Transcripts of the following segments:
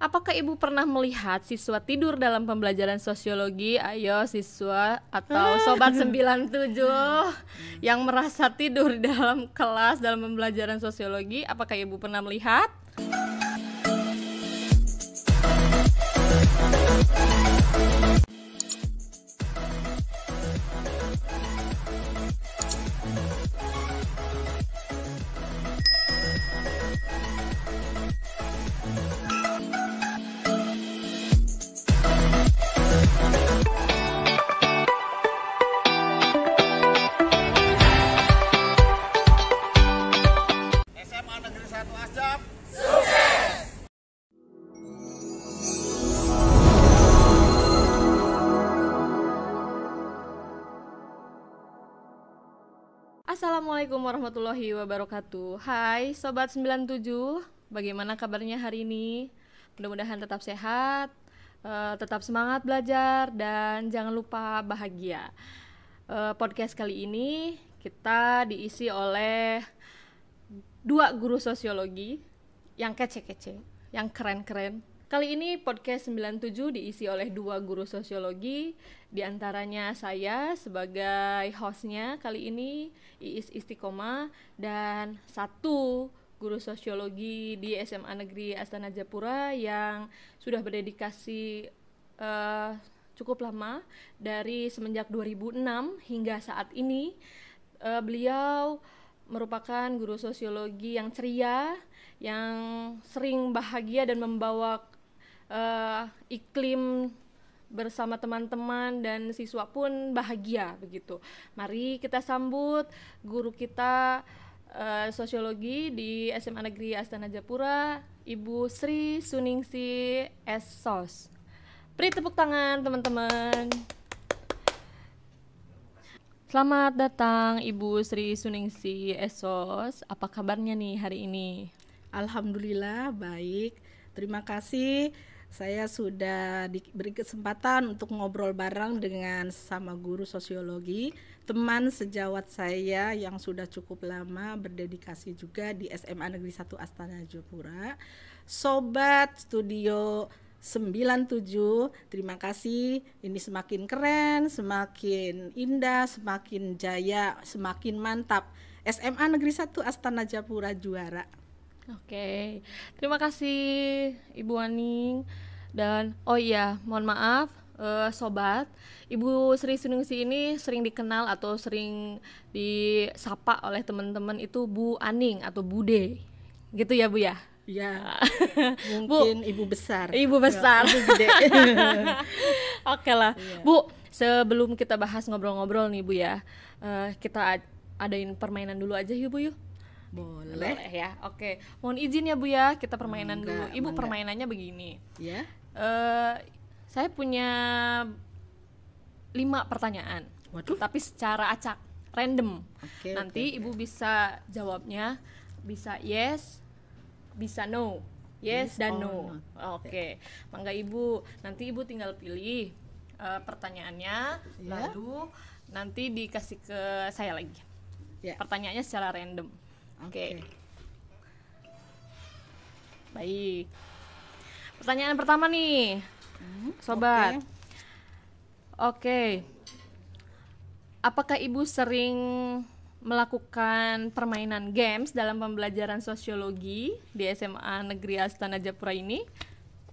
Apakah Ibu pernah melihat siswa tidur dalam pembelajaran sosiologi? Ayo siswa atau ah. sobat 97 yang merasa tidur dalam kelas dalam pembelajaran sosiologi, apakah Ibu pernah melihat? Assalamualaikum warahmatullahi wabarakatuh Hai Sobat 97 Bagaimana kabarnya hari ini? Mudah-mudahan tetap sehat eh, Tetap semangat belajar Dan jangan lupa bahagia eh, Podcast kali ini Kita diisi oleh Dua guru sosiologi Yang kece-kece Yang keren-keren Kali ini podcast 97 diisi oleh dua guru sosiologi, Di antaranya saya sebagai hostnya kali ini Iis Istiqomah dan satu guru sosiologi di SMA Negeri Astana Japura yang sudah berdedikasi uh, cukup lama dari semenjak 2006 hingga saat ini uh, beliau merupakan guru sosiologi yang ceria, yang sering bahagia dan membawa uh, iklim bersama teman-teman dan siswa pun bahagia begitu. Mari kita sambut guru kita uh, sosiologi di SMA Negeri Astana Japura, Ibu Sri Suningsi Esos. Beri tepuk tangan teman-teman. Selamat datang Ibu Sri Suningsi Esos. Apa kabarnya nih hari ini? Alhamdulillah baik. Terima kasih saya sudah diberi kesempatan untuk ngobrol bareng dengan sama guru sosiologi, teman sejawat saya yang sudah cukup lama berdedikasi juga di SMA Negeri 1 Astana Jepura, Sobat Studio 97. Terima kasih. Ini semakin keren, semakin indah, semakin jaya, semakin mantap. SMA Negeri 1 Astana Japura juara. Oke, okay. terima kasih Ibu Aning dan oh iya, mohon maaf uh, sobat, Ibu Sri Sunungsi ini sering dikenal atau sering disapa oleh teman-teman itu Bu Aning atau Bude, gitu ya Bu ya? Iya, mungkin Bu, ibu besar. Ibu besar. Ya, ibu Oke lah, iya. Bu. Sebelum kita bahas ngobrol-ngobrol nih Bu ya, uh, kita adain permainan dulu aja yuk Bu yuk. Boleh. Boleh ya. Oke. Mohon izin ya Bu ya, kita permainan enggak, dulu. Ibu enggak. permainannya begini. Ya. Uh, saya punya lima pertanyaan. Waduh. Tapi secara acak, random. Okay, Nanti okay, Ibu okay. bisa jawabnya bisa yes, bisa no. Yes, yes dan no. Oke. Okay. Mangga Ibu. Nanti Ibu tinggal pilih uh, pertanyaannya yeah. lalu nanti dikasih ke saya lagi. Yeah. Pertanyaannya secara random. Oke. Okay. Baik. Pertanyaan pertama nih, hmm, sobat. Oke. Okay. Okay. Apakah ibu sering melakukan permainan games dalam pembelajaran sosiologi di SMA Negeri Astana Japura ini?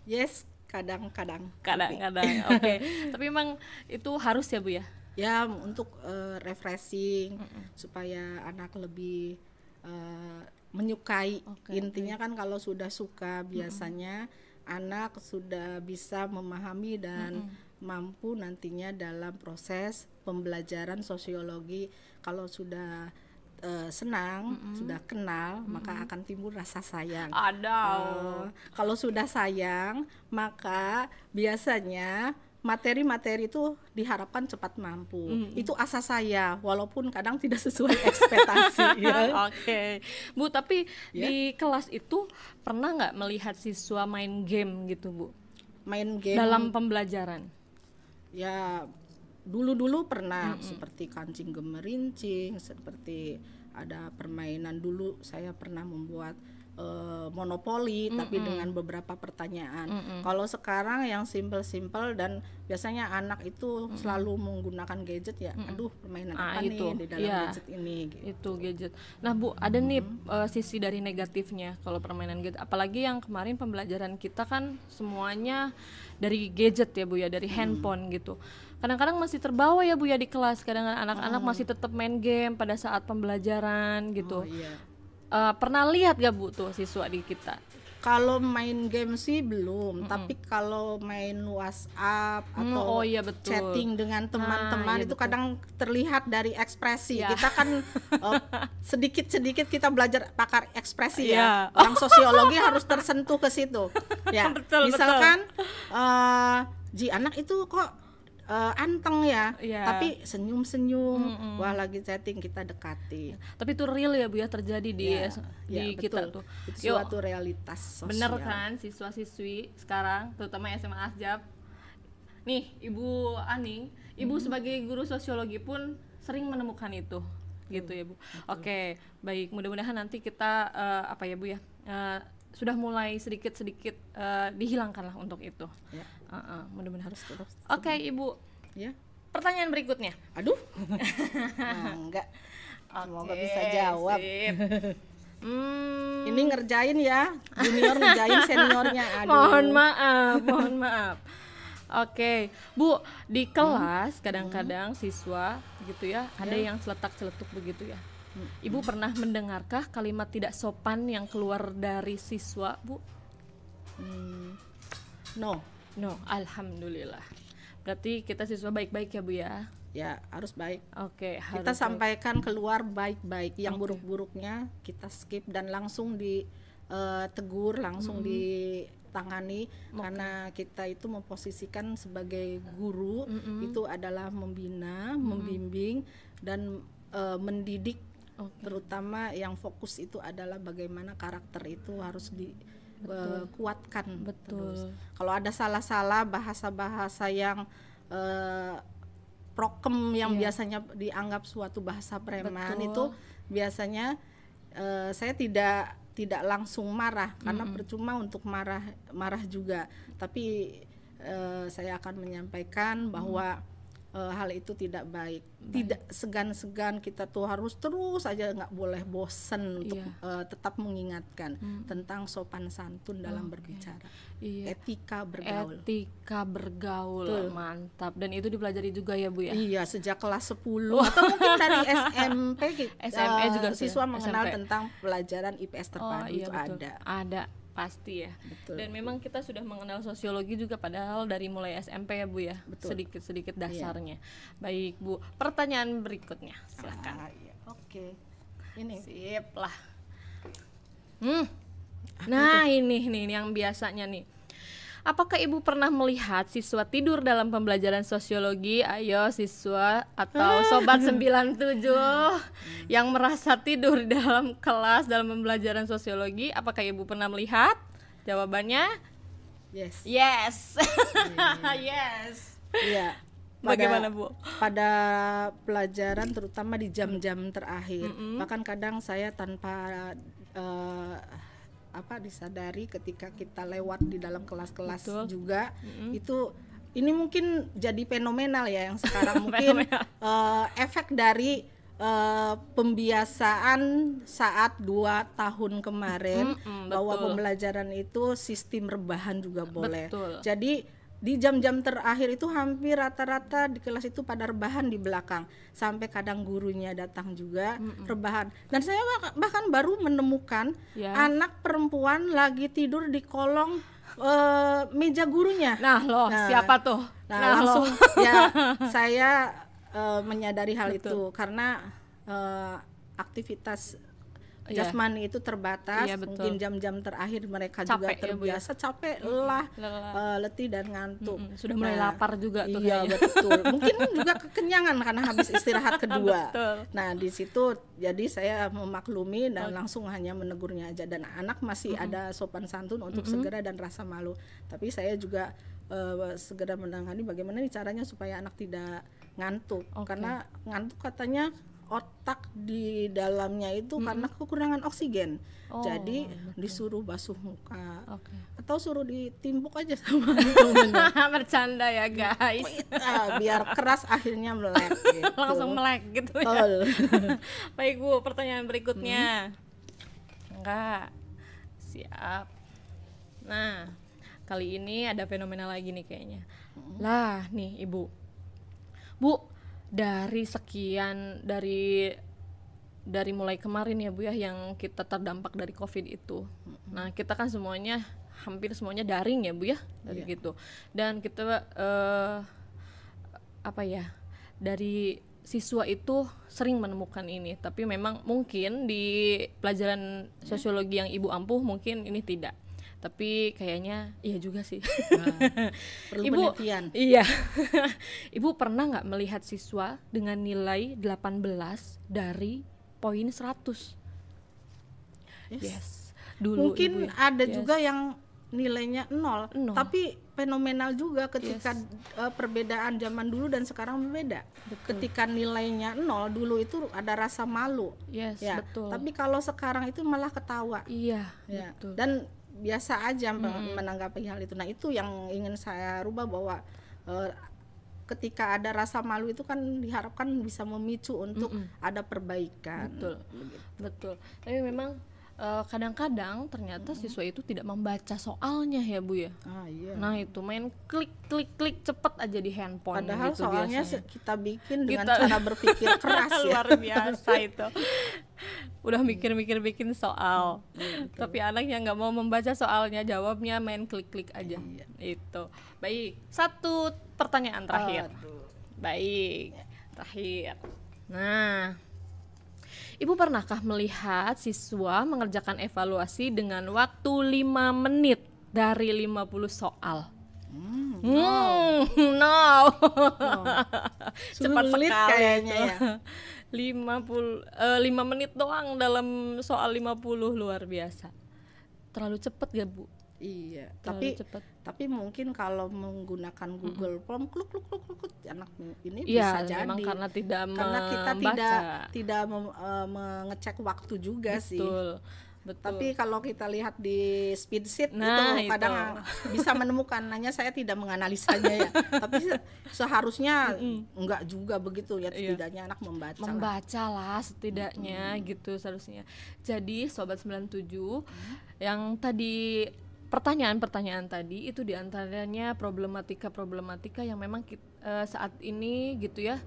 Yes, kadang-kadang. Kadang-kadang. Oke. Okay. Tapi memang itu harus ya, Bu ya? Ya, untuk uh, refreshing mm -mm. supaya anak lebih Eh, menyukai okay, intinya okay. kan kalau sudah suka biasanya mm -hmm. anak sudah bisa memahami dan mm -hmm. mampu nantinya dalam proses pembelajaran sosiologi kalau sudah uh, senang, mm -hmm. sudah kenal, mm -hmm. maka akan timbul rasa sayang. Uh, kalau sudah sayang, maka biasanya materi-materi itu diharapkan cepat mampu. Mm -hmm. Itu asas saya, walaupun kadang tidak sesuai ekspektasi. ya. Oke, okay. Bu. Tapi yeah. di kelas itu pernah nggak melihat siswa main game gitu, Bu? Main game dalam pembelajaran? Ya, dulu-dulu pernah mm -hmm. seperti kancing gemerincing, seperti ada permainan dulu. Saya pernah membuat uh, monopoli mm -hmm. tapi dengan beberapa pertanyaan. Mm -hmm. Kalau sekarang yang simple-simple dan biasanya anak itu mm -hmm. selalu menggunakan gadget ya. Mm -hmm. Aduh, permainan ah, apa itu. nih di dalam ya, gadget ini gitu. Itu gadget. Nah, Bu, ada mm -hmm. nih uh, sisi dari negatifnya kalau permainan gadget. Apalagi yang kemarin pembelajaran kita kan semuanya dari gadget ya, Bu ya, dari mm -hmm. handphone gitu kadang-kadang masih terbawa ya bu ya di kelas kadang anak-anak oh. masih tetap main game pada saat pembelajaran gitu oh, iya uh, pernah lihat gak bu tuh siswa di kita kalau main game sih belum, mm -hmm. tapi kalau main WhatsApp mm, atau oh, iya betul. chatting dengan ah, teman-teman ah, iya itu betul. kadang terlihat dari ekspresi. Yeah. Kita kan oh, sedikit-sedikit uh, kita belajar pakar ekspresi yeah. ya. Yang iya. sosiologi harus tersentuh ke situ. Ya, betul, misalkan betul. Uh, Ji anak itu kok uh, anteng ya, yeah. tapi senyum-senyum, mm -hmm. wah lagi chatting kita dekati. Tapi itu real ya Bu ya terjadi di yeah. Iya. Iya, di yeah, kita tuh. Itu Yo, suatu realitas sosial. Bener kan siswa-siswi sekarang terutama SMA Asjab. Nih, Ibu Ani, Ibu -hmm. sebagai guru sosiologi pun sering menemukan itu gitu ya Bu. Oke, okay, baik. Mudah-mudahan nanti kita uh, apa ya Bu ya? Uh, sudah mulai sedikit-sedikit uh, dihilangkanlah untuk itu. Yeah uh mudah-mudahan harus terus oke okay, ibu ya pertanyaan berikutnya aduh nah, enggak okay, semoga bisa jawab Hmm. Ini ngerjain ya, junior ngerjain seniornya. Aduh. mohon maaf, mohon maaf. Oke, okay. Bu, di kelas hmm. kadang-kadang hmm. siswa gitu ya, yeah. ada ya. yang seletak-seletuk begitu ya. Hmm. Ibu pernah mendengarkah kalimat tidak sopan yang keluar dari siswa, Bu? Hmm. No. No, alhamdulillah. Berarti kita siswa baik-baik ya Bu ya? Ya, harus baik. Oke, okay, harus Kita sampaikan keluar baik-baik. Yang okay. buruk-buruknya kita skip dan langsung ditegur, eh, uh, langsung hmm. ditangani okay. karena kita itu memposisikan sebagai guru -hmm. itu adalah membina, -hmm. membimbing dan uh, mendidik okay. terutama yang fokus itu adalah bagaimana karakter itu harus di betul. Eh, kuatkan betul kalau ada salah-salah bahasa-bahasa yang uh, prokem yang yeah. biasanya dianggap suatu bahasa preman betul. itu biasanya uh, saya tidak tidak langsung marah karena mm -hmm. percuma untuk marah marah juga tapi uh, saya akan menyampaikan bahwa mm uh, hal itu tidak baik. baik. Tidak segan-segan kita tuh harus terus aja nggak boleh bosen untuk iya. uh, tetap mengingatkan hmm. tentang sopan santun dalam okay. berbicara, Iya. etika bergaul. Etika bergaul Tuh. mantap dan itu dipelajari juga ya Bu ya. Iya, sejak kelas 10 atau mungkin dari SMP uh, SMA juga eh, siswa ya? mengenal SMP. tentang pelajaran IPS terpadu oh, iya, itu betul. ada. Ada pasti ya Betul. dan memang kita sudah mengenal sosiologi juga padahal dari mulai SMP ya Bu ya sedikit sedikit iya. dasarnya iya. baik Bu pertanyaan berikutnya silakan ah, iya. oke ini sip lah hmm. Ah, nah ini nih yang biasanya nih Apakah Ibu pernah melihat siswa tidur dalam pembelajaran sosiologi? Ayo siswa atau sobat 97 yang merasa tidur dalam kelas dalam pembelajaran sosiologi, apakah Ibu pernah melihat? Jawabannya yes. Yes. Yeah. yes. Iya. Yeah. Bagaimana Bu? Pada pelajaran terutama di jam-jam terakhir. Mm -hmm. Bahkan kadang saya tanpa uh, apa disadari ketika kita lewat di dalam kelas-kelas juga mm-hmm. itu ini mungkin jadi fenomenal ya yang sekarang mungkin uh, efek dari uh, pembiasaan saat dua tahun kemarin mm-hmm, bahwa pembelajaran itu sistem rebahan juga boleh betul. jadi di jam-jam terakhir itu hampir rata-rata di kelas itu pada rebahan di belakang sampai kadang gurunya datang juga mm -mm. rebahan dan saya bahkan baru menemukan yeah. anak perempuan lagi tidur di kolong uh, meja gurunya nah loh nah, siapa tuh nah, nah langsung loh. ya saya uh, menyadari hal Betul. itu karena uh, aktivitas Iya. jasmani yeah. itu terbatas yeah, iya, mungkin jam-jam terakhir mereka capek juga ya, ya? terbiasa ya, capek lelah, Uh, letih dan ngantuk mm -hmm. sudah mulai nah, lapar juga tuh iya kayaknya. betul mungkin juga kekenyangan karena habis istirahat kedua nah di situ jadi saya memaklumi dan okay. langsung hanya menegurnya aja dan anak masih mm -hmm. ada sopan santun untuk mm -hmm. segera dan rasa malu tapi saya juga uh, segera menangani bagaimana caranya supaya anak tidak ngantuk okay. karena ngantuk katanya otak di dalamnya itu mm -hmm. karena kekurangan oksigen. Oh, Jadi betul. disuruh basuh muka. Okay. Atau suruh ditimpuk aja sama Bercanda ya, guys. Ah, biar keras akhirnya melek gitu. Langsung melek gitu ya. Baik, Bu, pertanyaan berikutnya. Hmm. Enggak. Siap. Nah, kali ini ada fenomena lagi nih kayaknya. Hmm. Lah, nih Ibu. Bu, dari sekian dari dari mulai kemarin ya Bu ya yang kita terdampak dari Covid itu. Nah, kita kan semuanya hampir semuanya daring ya Bu ya, dari yeah. gitu. Dan kita uh, apa ya? Dari siswa itu sering menemukan ini, tapi memang mungkin di pelajaran iya. sosiologi yang Ibu ampuh mungkin ini tidak tapi kayaknya iya juga sih nah, perlu ibu penelitian. iya ibu pernah nggak melihat siswa dengan nilai 18 dari poin 100 yes, yes. dulu mungkin ibu ya. ada yes. juga yang nilainya nol, nol. tapi fenomenal juga ketika yes. uh, perbedaan zaman dulu dan sekarang berbeda. Betul. Ketika nilainya nol dulu itu ada rasa malu. Yes, ya. betul. Tapi kalau sekarang itu malah ketawa. Iya, ya. betul. Dan biasa aja hmm. menanggapi hal itu. Nah itu yang ingin saya rubah bahwa uh, ketika ada rasa malu itu kan diharapkan bisa memicu untuk mm -mm. ada perbaikan. Betul, begitu. betul. Tapi memang eh, kadang-kadang uh, ternyata mm -hmm. siswa itu tidak membaca soalnya ya bu ya. Ah, iya. Nah itu main klik klik klik cepet aja di handphone. Padahal gitu soalnya biasanya. kita bikin dengan kita... cara berpikir keras ya. Luar biasa itu. udah mikir-mikir bikin soal hmm, iya, tapi anaknya nggak mau membaca soalnya jawabnya main klik-klik aja iya. itu baik satu pertanyaan terakhir Aduh. baik iya. terakhir nah Ibu pernahkah melihat siswa mengerjakan evaluasi dengan waktu 5 menit dari 50 soal? Hmm, hmm no. no. no. Cepat sekali kayaknya ya. 50 eh, lima menit doang dalam soal lima puluh luar biasa. Terlalu cepet ya, Bu? Iya, Terlalu tapi cepet. tapi mungkin kalau menggunakan Google mm -hmm. Form kluk kluk kluk kluk anak ini ya, bisa jadi. memang karena tidak karena kita membaca. tidak tidak mem, uh, mengecek waktu juga Betul. sih. Betul. Tapi kalau kita lihat di speed sheet nah, itu kadang itu. bisa menemukan. Hanya saya tidak menganalisanya ya. Tapi seharusnya mm enggak juga begitu ya iya. setidaknya iya. anak membaca. Membaca lah, setidaknya mm. gitu seharusnya. Jadi sobat 97 mm. Mm-hmm. yang tadi pertanyaan-pertanyaan tadi itu diantaranya problematika-problematika yang memang kita, uh, eh, saat ini gitu ya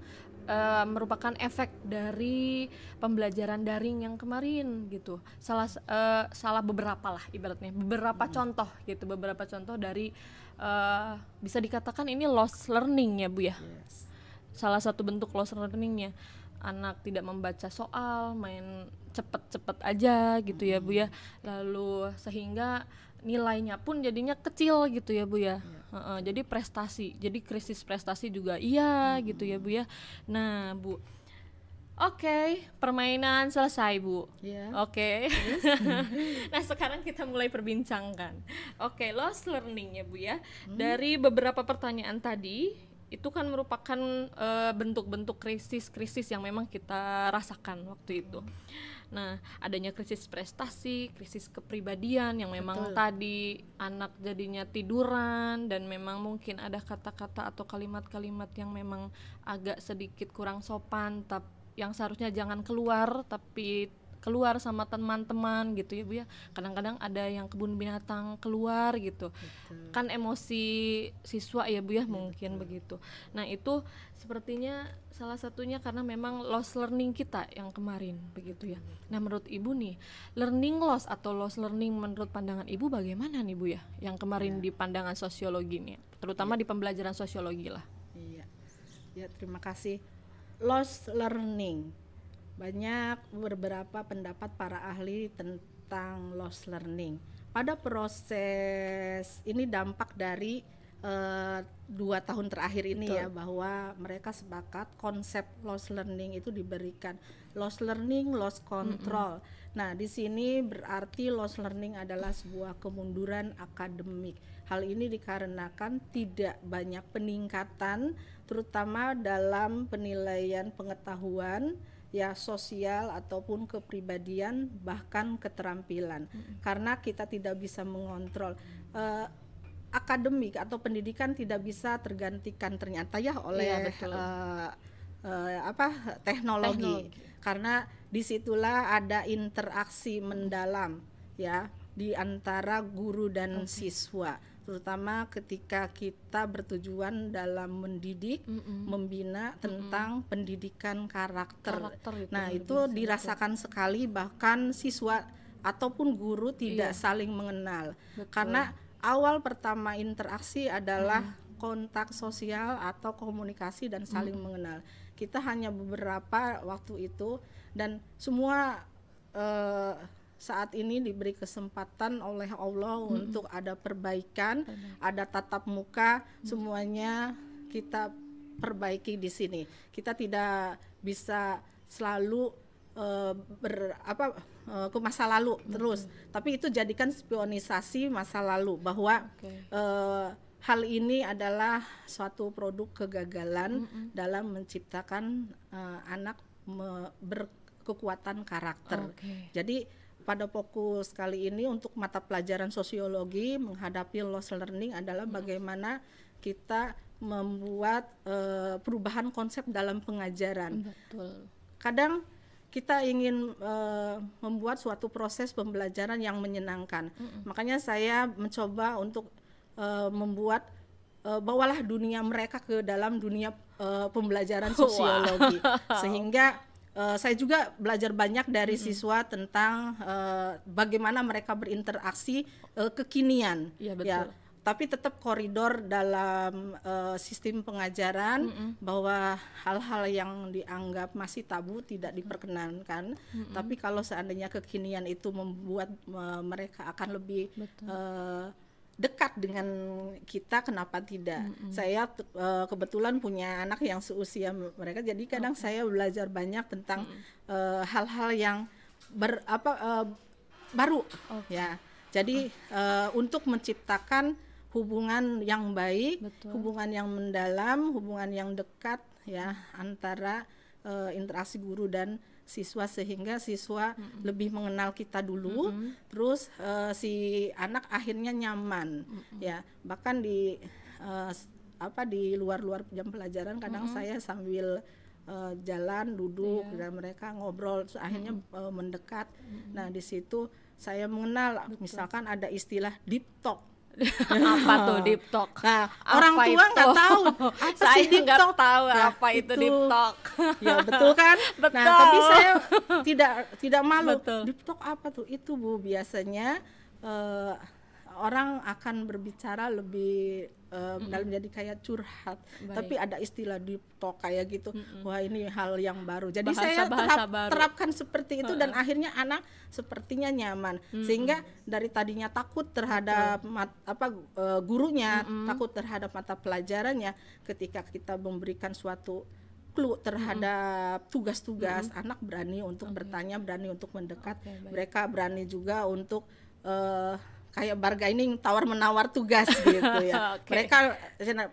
uh, merupakan efek dari pembelajaran daring yang kemarin gitu salah uh, salah beberapa lah ibaratnya beberapa hmm. contoh gitu beberapa contoh dari uh, bisa dikatakan ini lost learning ya bu ya yes. salah satu bentuk lost learningnya anak tidak membaca soal main cepet-cepet aja gitu hmm. ya bu ya hmm. lalu sehingga nilainya pun jadinya kecil gitu ya Bu ya. ya. Uh, uh, jadi prestasi, jadi krisis prestasi juga iya hmm. gitu ya Bu ya. Nah Bu, Oke, okay, permainan selesai Bu. Yeah. Oke. Okay. nah sekarang kita mulai perbincangkan Oke, okay, loss learning ya Bu ya. Hmm. Dari beberapa pertanyaan tadi itu kan merupakan eh, bentuk-bentuk krisis-krisis yang memang kita rasakan waktu itu. Hmm. Nah, adanya krisis prestasi, krisis kepribadian yang memang Betul. tadi anak jadinya tiduran dan memang mungkin ada kata-kata atau kalimat-kalimat yang memang agak sedikit kurang sopan tapi yang seharusnya jangan keluar tapi keluar sama teman-teman gitu ya Bu ya. Kadang-kadang ada yang kebun binatang keluar gitu. Betul. Kan emosi siswa ya Bu ya, ya mungkin betul. begitu. Nah, itu sepertinya salah satunya karena memang loss learning kita yang kemarin begitu ya. Iya, nah, menurut Ibu nih, learning loss atau loss learning menurut pandangan Ibu bagaimana nih Bu ya? Yang kemarin ya. di pandangan sosiologi nih, terutama ya. di pembelajaran sosiologi lah. Iya. Ya, terima kasih. Loss learning banyak beberapa pendapat para ahli tentang loss learning. Pada proses ini dampak dari uh, dua tahun terakhir ini ya, Betul. ya bahwa mereka sepakat konsep loss learning itu diberikan loss learning loss control. Mm -hmm. Nah, di sini berarti loss learning adalah sebuah kemunduran akademik. Hal ini dikarenakan tidak banyak peningkatan terutama dalam penilaian pengetahuan ya sosial ataupun kepribadian bahkan keterampilan hmm. karena kita tidak bisa mengontrol uh, akademik atau pendidikan tidak bisa tergantikan ternyata ya oleh yeah, betul. Uh, uh, apa teknologi. teknologi karena disitulah ada interaksi mendalam ya di antara guru dan okay. siswa terutama ketika kita bertujuan dalam mendidik, mm -hmm. membina tentang mm -hmm. pendidikan karakter. karakter itu nah, itu dirasakan sekali bahkan siswa ataupun guru iya. tidak iya. saling mengenal. Betul. Karena awal pertama interaksi adalah mm. kontak sosial atau komunikasi dan saling mm. mengenal. Kita hanya beberapa waktu itu dan semua uh, saat ini diberi kesempatan oleh Allah -hmm. untuk ada perbaikan, hmm. ada tatap muka, -hmm. semuanya kita perbaiki di sini. Kita tidak bisa selalu uh, ber apa uh, ke masa lalu -hmm. terus, tapi itu jadikan spionisasi masa lalu bahwa okay. uh, eh, hal ini adalah suatu produk kegagalan -hmm. dalam menciptakan uh, anak berkekuatan karakter. Okay. Jadi pada fokus kali ini untuk mata pelajaran sosiologi menghadapi loss learning adalah hmm. bagaimana kita membuat uh, perubahan konsep dalam pengajaran. Betul. Kadang kita ingin uh, membuat suatu proses pembelajaran yang menyenangkan. Mm-hmm. Makanya saya mencoba untuk uh, membuat uh, bawalah dunia mereka ke dalam dunia uh, pembelajaran sosiologi wow. sehingga Eh, saya juga belajar banyak dari mm -hmm. siswa tentang uh, bagaimana mereka berinteraksi uh, kekinian. Iya ya, betul. Ya, tapi tetap koridor dalam uh, sistem pengajaran mm -hmm. bahwa hal-hal yang dianggap masih tabu tidak diperkenankan. Mm -hmm. Tapi kalau seandainya kekinian itu membuat uh, mereka akan lebih Uh, dekat dengan kita kenapa tidak mm -hmm. saya uh, kebetulan punya anak yang seusia mereka jadi kadang okay. saya belajar banyak tentang eh, hal-hal mm -hmm. uh, yang ber apa uh, baru okay. Oh. ya jadi okay. untuk menciptakan hubungan yang baik Betul. hubungan yang mendalam hubungan yang dekat ya antara uh, interaksi guru dan siswa sehingga siswa mm-hmm. lebih mengenal kita dulu mm-hmm. terus uh, si anak akhirnya nyaman mm-hmm. ya bahkan di uh, apa di luar-luar jam pelajaran kadang mm-hmm. saya sambil uh, jalan duduk yeah. dan mereka ngobrol terus akhirnya mm-hmm. uh, mendekat mm-hmm. nah di situ saya mengenal Betul. misalkan ada istilah deep talk apa tuh deep talk? Nah, apa orang tua nggak tahu. Apa saya sih nggak tahu nah, apa itu, itu deep Ya betul kan? Nah, betul. Nah, tapi saya tidak tidak malu. Betul. apa tuh? Itu Bu biasanya uh, orang akan berbicara lebih mm hmm dalam jadi kayak curhat Baik. tapi ada istilah di talk kayak gitu mm hmm wah ini hal yang baru jadi bahasa, saya terap, baru. terapkan seperti itu dan akhirnya anak sepertinya nyaman mm hmm sehingga dari tadinya takut terhadap Betul. mat, apa e, gurunya mm hmm takut terhadap mata pelajarannya ketika kita memberikan suatu clue terhadap tugas-tugas mm -hmm. anak berani untuk okay. bertanya berani untuk mendekat okay, mereka berani juga untuk uh, kayak ini tawar menawar tugas gitu ya okay. mereka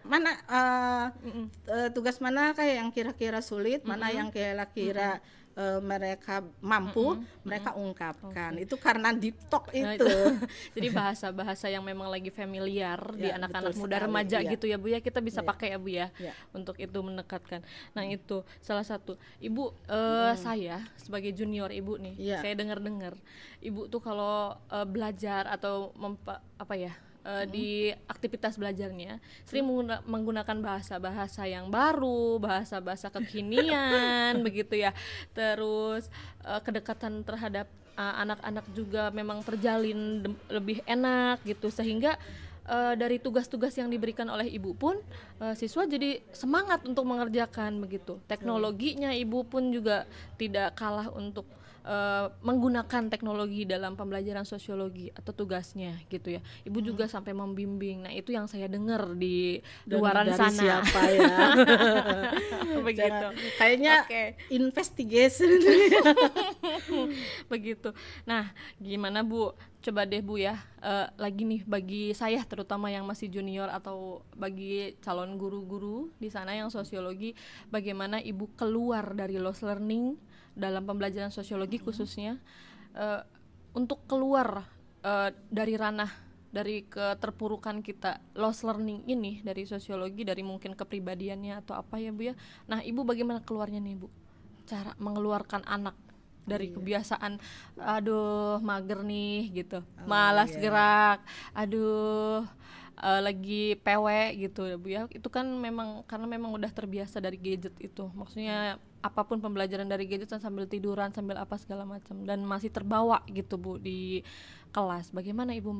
mana uh, mm -mm. tugas mana kayak yang kira-kira sulit mm -mm. mana yang kira-kira mm -mm Eh, mereka mampu mm -hmm. mereka ungkapkan okay. itu karena di talk nah, itu, jadi bahasa-bahasa yang memang lagi familiar ya, di anak-anak muda sekali, remaja ya. gitu ya Bu ya kita bisa ya. pakai ya Bu ya, ya untuk itu mendekatkan nah hmm. itu salah satu Ibu uh, hmm. saya sebagai junior Ibu nih ya. saya dengar-dengar Ibu tuh kalau uh, belajar atau apa ya Eh, hmm. di aktivitas belajarnya sering hmm. menggunakan bahasa-bahasa yang baru, bahasa-bahasa kekinian begitu ya. Terus uh, kedekatan terhadap eh, anak-anak uh, juga memang terjalin lebih enak gitu sehingga uh, dari tugas-tugas yang diberikan oleh ibu pun uh, siswa jadi semangat untuk mengerjakan begitu. Teknologinya ibu pun juga tidak kalah untuk Eh, menggunakan teknologi dalam pembelajaran sosiologi atau tugasnya gitu ya. Ibu hmm. juga sampai membimbing. Nah, itu yang saya dengar di luaran sana. siapa ya? Begitu. Cara, kayaknya okay. investigation. Begitu. Nah, gimana Bu? Coba deh Bu ya, uh, lagi nih bagi saya terutama yang masih junior atau bagi calon guru-guru di sana yang sosiologi, bagaimana Ibu keluar dari lost learning dalam pembelajaran sosiologi mm-hmm. khususnya uh, untuk keluar uh, dari ranah dari keterpurukan kita lost learning ini dari sosiologi dari mungkin kepribadiannya atau apa ya bu ya nah ibu bagaimana keluarnya nih bu cara mengeluarkan anak dari iya. kebiasaan aduh mager nih gitu oh, malas iya. gerak aduh uh, lagi pewe gitu ya bu ya itu kan memang karena memang udah terbiasa dari gadget itu maksudnya apapun pembelajaran dari gadgetan sambil tiduran sambil apa segala macam dan masih terbawa gitu bu di kelas bagaimana ibu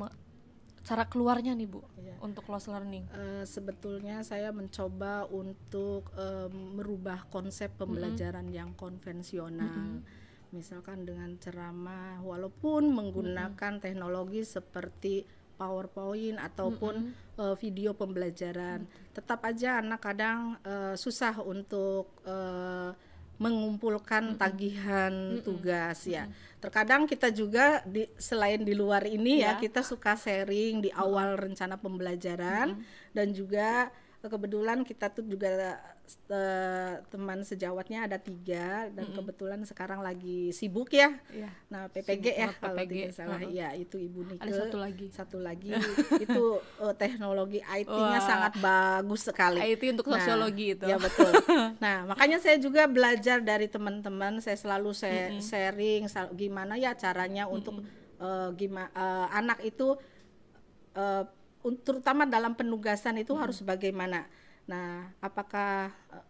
cara keluarnya nih bu ya. untuk loss learning uh, sebetulnya saya mencoba untuk uh, merubah konsep pembelajaran -hmm. yang konvensional -hmm. misalkan dengan ceramah walaupun menggunakan -hmm. teknologi seperti PowerPoint ataupun mm -hmm. uh, video pembelajaran mm -hmm. tetap aja anak kadang uh, susah untuk uh, mengumpulkan tagihan mm-hmm. tugas ya. Mm-hmm. Terkadang kita juga di selain di luar ini yeah. ya iya. kita suka sharing di awal mm-hmm. rencana pembelajaran mm-hmm. dan juga kebetulan kita tuh juga Eh, teman sejawatnya ada tiga dan mm -hmm. kebetulan sekarang lagi sibuk ya. Yeah. Nah PPG sibuk ya PPG. kalau tidak salah. Uh -huh. Ya itu Ibu Nike. Ada satu lagi. Satu lagi itu uh, teknologi IT-nya sangat bagus sekali. IT untuk nah, sosiologi itu. Ya betul. nah makanya saya juga belajar dari teman-teman. Saya selalu saya mm -hmm. sharing sal gimana ya caranya mm -hmm. untuk uh, eh, gimana uh, anak itu. Uh, terutama dalam penugasan itu hmm. harus bagaimana Nah, apakah eh,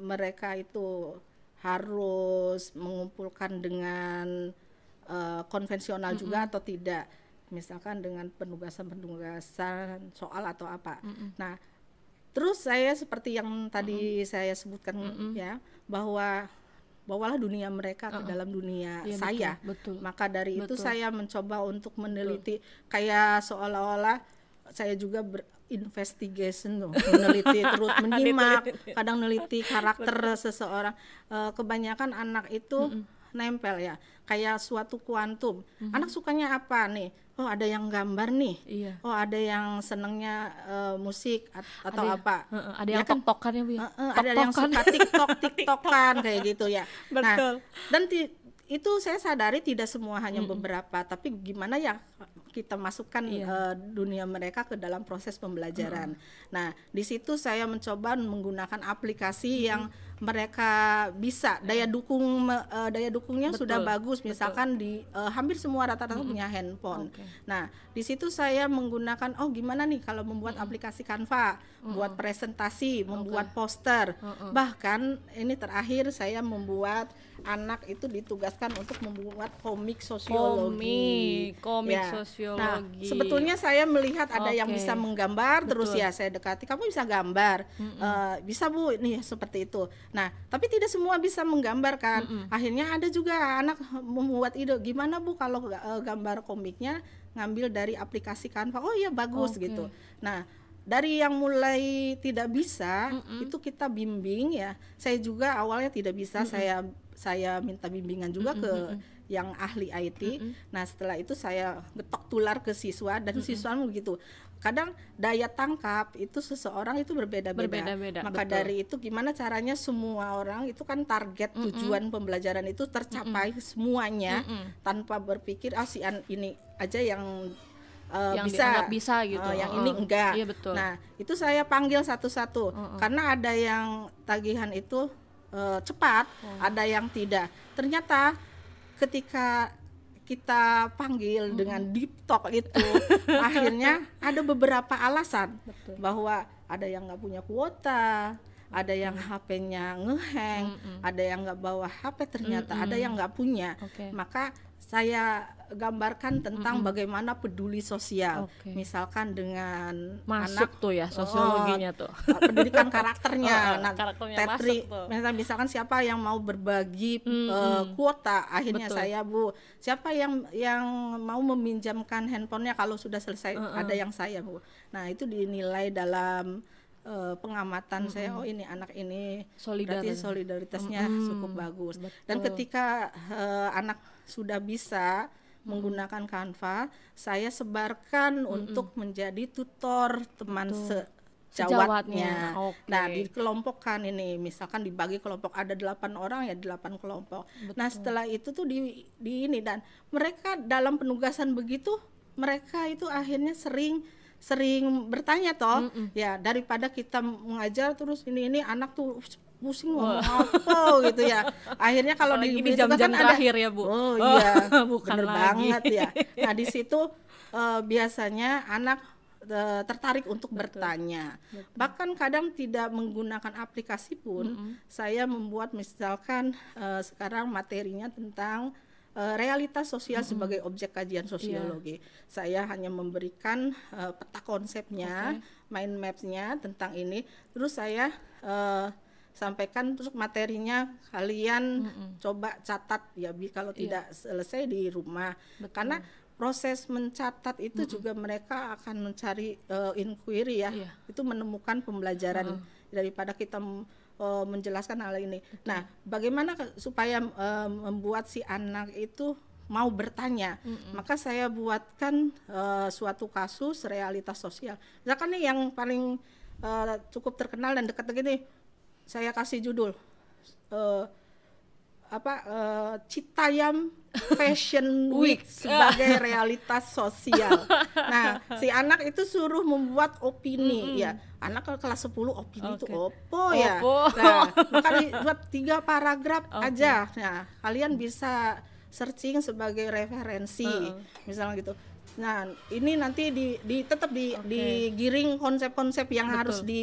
mereka itu harus mengumpulkan dengan uh, konvensional mm -hmm. juga atau tidak? Misalkan dengan penugasan-penugasan soal atau apa. Mm -hmm. Nah, terus saya seperti yang tadi mm -hmm. saya sebutkan mm -hmm. ya bahwa bawalah dunia mereka uh -uh. ke dalam dunia ya, saya. Betul, betul. Maka dari betul. itu saya mencoba untuk meneliti betul. kayak seolah-olah saya juga berinvestigation tuh meneliti terus menyimak, kadang neliti karakter seseorang. Uh, kebanyakan anak itu mm -hmm. nempel ya, kayak suatu kuantum. Mm -hmm. Anak sukanya apa nih? Oh ada yang gambar nih. Iya. Oh ada yang senengnya uh, musik atau ada, apa? ada yang ya bu. ada yang suka tiktok tiktokan kayak gitu ya. Nah, Betul. Nah, dan itu saya sadari tidak semua hanya mm -mm. beberapa, tapi gimana ya kita masukkan iya. uh, dunia mereka ke dalam proses pembelajaran. Mm. Nah, di situ saya mencoba menggunakan aplikasi mm. yang mereka bisa daya iya. dukung uh, daya dukungnya betul, sudah bagus misalkan betul. di uh, hampir semua rata-rata mm -hmm. punya handphone. Okay. Nah, di situ saya menggunakan oh gimana nih kalau membuat mm -hmm. aplikasi Canva mm buat presentasi, membuat okay. poster. Mm Bahkan ini terakhir saya membuat anak itu ditugaskan untuk membuat komik sosiologi. Komik, komik ya. sosiologi. Nah, sebetulnya saya melihat ada okay. yang bisa menggambar, Betul. terus ya saya dekati, kamu bisa gambar, mm Uh, bisa bu, ini ya, seperti itu. Nah, tapi tidak semua bisa menggambarkan. Mm -mm. Akhirnya ada juga anak membuat ide, gimana bu kalau uh, gambar komiknya ngambil dari aplikasi Canva. Oh iya bagus okay. gitu. Nah, dari yang mulai tidak bisa mm -mm. itu kita bimbing ya saya juga awalnya tidak bisa mm -mm. saya saya minta bimbingan juga mm -mm. ke yang ahli IT mm -mm. nah setelah itu saya getok tular ke siswa dan mm -mm. siswa begitu kadang daya tangkap itu seseorang itu berbeda-beda maka betul. dari itu gimana caranya semua orang itu kan target mm -mm. tujuan pembelajaran itu tercapai mm -mm. semuanya mm -mm. tanpa berpikir ah si ini aja yang uh, yang bisa bisa gitu uh, yang uh, ini enggak iya, betul. nah itu saya panggil satu-satu uh, uh. karena ada yang tagihan itu uh, cepat uh. ada yang tidak ternyata ketika kita panggil hmm. dengan deep talk itu akhirnya ada beberapa alasan Betul. bahwa ada yang nggak punya kuota ada yang mm. HP-nya ngeheng, mm -mm. ada yang nggak bawa HP ternyata, mm -mm. ada yang nggak punya. Okay. Maka saya gambarkan tentang mm -hmm. bagaimana peduli sosial, okay. misalkan dengan masuk anak, tuh ya oh, sosiologinya oh, tuh, eh, pendidikan karakternya, oh, nah, karakternya tetri, misalkan, misalkan siapa yang mau berbagi mm -hmm. uh, kuota, akhirnya Betul. saya bu, siapa yang yang mau meminjamkan handphonenya kalau sudah selesai mm -hmm. ada yang saya bu, nah itu dinilai dalam Eh, pengamatan mm -hmm. saya oh ini anak ini Solidaritas. berarti solidaritasnya mm -hmm. cukup bagus. Betul. Dan ketika uh, anak sudah bisa hmm. menggunakan Canva, saya sebarkan hmm. untuk menjadi tutor teman se sejawatnya. Okay. Nah, dikelompokkan ini, misalkan dibagi kelompok ada delapan orang ya delapan kelompok. Nah, Betul. Nah, setelah itu tuh di, di ini dan mereka dalam penugasan begitu mereka itu akhirnya sering sering bertanya toh mm -mm. ya daripada kita mengajar terus ini ini anak tuh pusing ngomong apa gitu ya akhirnya kalau di ini jam-jam kan terakhir ya bu oh, oh iya. bukan bener banget ya nah di situ uh, biasanya anak eh, tertarik untuk Betul. bertanya Betul. bahkan kadang tidak menggunakan aplikasi pun mm -hmm. saya membuat misalkan uh, sekarang materinya tentang Eh, realitas sosial mm -hmm. sebagai objek kajian iya. sosiologi. Yeah. Saya hanya memberikan uh, peta konsepnya, okay. mind mapsnya tentang ini. Terus saya uh, sampaikan terus materinya kalian mm -hmm. coba catat ya bi kalau yeah. tidak selesai di rumah Betul. karena proses mencatat itu mm -hmm. juga mereka akan mencari uh, inquiry ya yeah. itu menemukan pembelajaran mm -hmm. daripada kita uh, menjelaskan hal ini. Betul. Nah, bagaimana supaya uh, membuat si anak itu mau bertanya, mm -mm. maka saya buatkan uh, suatu kasus realitas sosial. Misalkan nih yang paling uh, cukup terkenal dan dekat begini, saya kasih judul uh, apa uh, Citayam Fashion Week sebagai realitas sosial. Nah, si anak itu suruh membuat opini mm -hmm. ya. Anak kelas 10 opini okay. itu opo ya. Opo. Nah, maka buat tiga paragraf okay. aja. Nah, kalian bisa searching sebagai referensi. Uh -uh. Misalnya gitu Nah, ini nanti di, di tetap di okay. digiring konsep-konsep yang Betul. harus di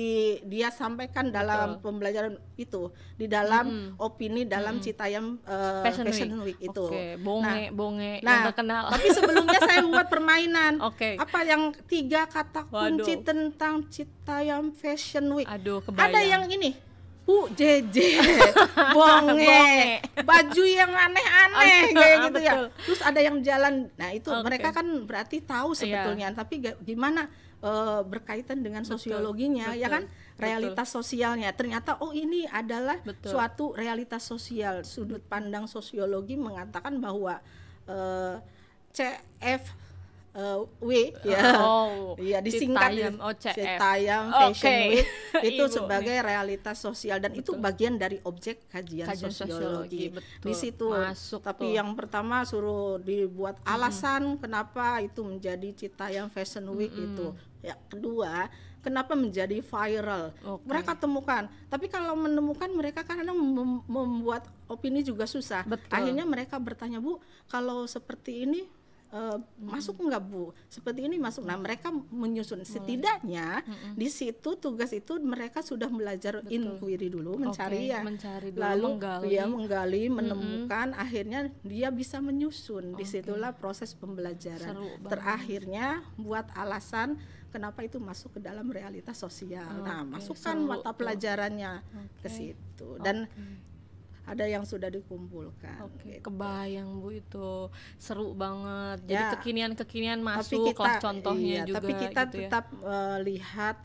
dia sampaikan dalam pembelajaran itu di dalam hmm. opini dalam hmm. Citayam uh, eh, Fashion, Fashion Week, Week itu. Okay. Bonge, nah, bonge nah, yang terkenal. Tapi sebelumnya saya membuat permainan. Okay. Apa yang tiga kata kunci Waduh. tentang Citayam Fashion Week? Aduh, kebayang. Ada yang ini UJJ, bonge, baju yang aneh-aneh kayak gitu ya. Terus ada yang jalan. Nah, itu okay. mereka kan berarti tahu iya. sebetulnya, yeah. tapi gimana uh, berkaitan dengan sosiologinya ya betul, ya kan realitas betul. sosialnya ternyata oh ini adalah betul. suatu realitas sosial sudut pandang sosiologi mengatakan bahwa uh, eh, CF uh, W ya. Oh. Iya, disingkat Citayam, oh, Citayam Fashion okay. Week itu Ibu sebagai nih. realitas sosial dan Betul. itu bagian dari objek kajian, kajian sosiologi. sosiologi. Betul. Di situ Masuk tapi tuh. yang pertama suruh dibuat alasan hmm. kenapa itu menjadi Citayam Fashion Week hmm. itu. Ya, kedua, kenapa menjadi viral. Okay. Mereka temukan, tapi kalau menemukan mereka karena membuat opini juga susah. Betul. Akhirnya mereka bertanya, "Bu, kalau seperti ini Eh, masuk nggak bu seperti ini masuk nah mereka menyusun setidaknya hmm. di situ tugas itu mereka sudah belajar Betul. inquiry dulu mencari okay. ya mencari dulu, lalu menggali. ya menggali menemukan hmm. akhirnya dia bisa menyusun okay. disitulah proses pembelajaran terakhirnya buat alasan kenapa itu masuk ke dalam realitas sosial. Oh, nah, masukkan Seru mata pelajarannya okay. ke situ dan okay ada yang sudah dikumpulkan. Oke, gitu. kebayang Bu itu seru banget. Jadi ya, kekinian-kekinian masuk tapi kita, lah contohnya iya, juga tapi kita gitu ya. tetap ya. uh, lihat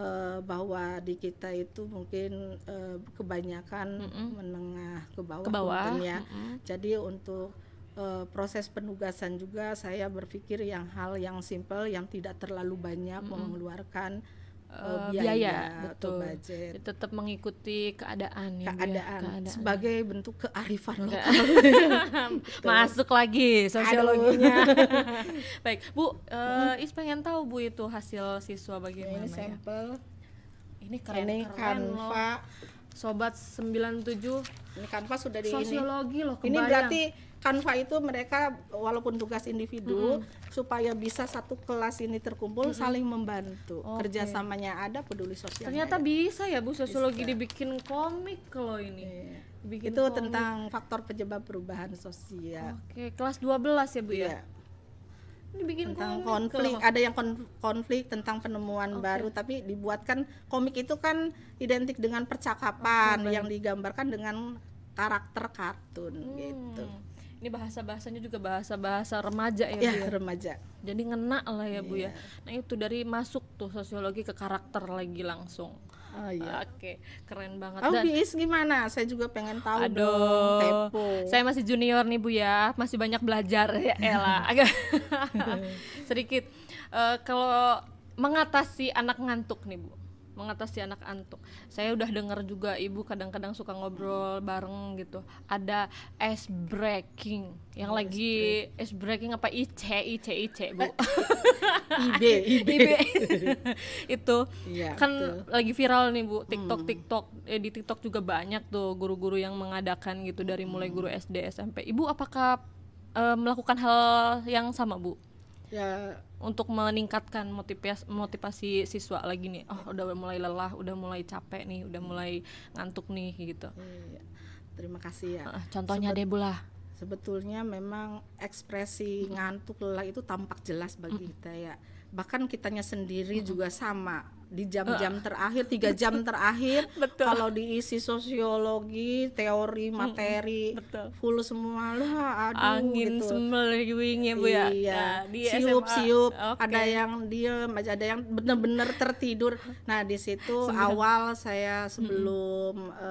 uh, bahwa di kita itu mungkin uh, kebanyakan mm -mm. menengah ke bawah, ke bawah. Mungkin ya. Mm -mm. Jadi untuk Uh, proses penugasan juga saya berpikir yang hal yang simple yang tidak terlalu banyak mm mm mengeluarkan uh, biaya, biaya betul. atau budget tetap mengikuti keadaan ya, ya keadaan, keadaan. sebagai bentuk kearifan lokal masuk lagi sosiologinya baik bu uh, hmm. is pengen tahu bu itu hasil siswa bagaimana ini ya? sampel ya? ini keren ini keren kanva loh. sobat 97 ini kanva sudah di sosiologi ini. loh kebayang. ini berarti kanva itu mereka walaupun tugas individu mm-hmm. supaya bisa satu kelas ini terkumpul mm-hmm. saling membantu okay. kerjasamanya ada peduli sosial ternyata ada. bisa ya bu sosiologi bisa. dibikin komik kalau ini yeah. Bikin itu komik. tentang faktor penyebab perubahan sosial oke okay. kelas 12 ya bu yeah. ya iya. dibikin tentang komik konflik kalau... ada yang konflik tentang penemuan okay. baru tapi dibuatkan komik itu kan identik dengan percakapan okay, yang digambarkan dengan karakter kartun hmm. gitu ini bahasa bahasanya juga bahasa bahasa remaja ya, ya bu ya remaja jadi ngena lah ya bu ya iya. nah itu dari masuk tuh sosiologi ke karakter lagi langsung Oh iya. Oke, keren banget. Oh, Dan, bis gimana? Saya juga pengen tahu aduh, dong. Tempo. Saya masih junior nih Bu ya, masih banyak belajar ya Ella. Agak sedikit. Uh, kalau mengatasi anak ngantuk nih Bu, mengatasi anak antuk. Saya udah dengar juga ibu kadang-kadang suka ngobrol bareng gitu. Ada ice breaking yang oh, lagi ice breaking apa IC IC IC bu. IB IB. IB. itu ya, kan betul. lagi viral nih bu hmm. TikTok hmm. TikTok eh, di TikTok juga banyak tuh guru-guru yang mengadakan gitu dari hmm. mulai guru SD SMP. Ibu apakah eh, melakukan hal yang sama bu? Ya untuk meningkatkan motivasi motivasi siswa lagi nih oh udah mulai lelah udah mulai capek nih udah mulai ngantuk nih gitu iya. terima kasih ya contohnya Sebet Debula sebetulnya memang ekspresi ngantuk lelah itu tampak jelas bagi kita ya bahkan kitanya sendiri hmm. juga sama di jam-jam terakhir tiga jam terakhir betul. kalau diisi sosiologi teori materi mm betul. full semua lah aduh angin gitu. semeliwingnya bu ya iya ya, nah, siup siup okay. ada yang diem ada yang benar-benar tertidur nah di situ awal saya sebelum -hmm.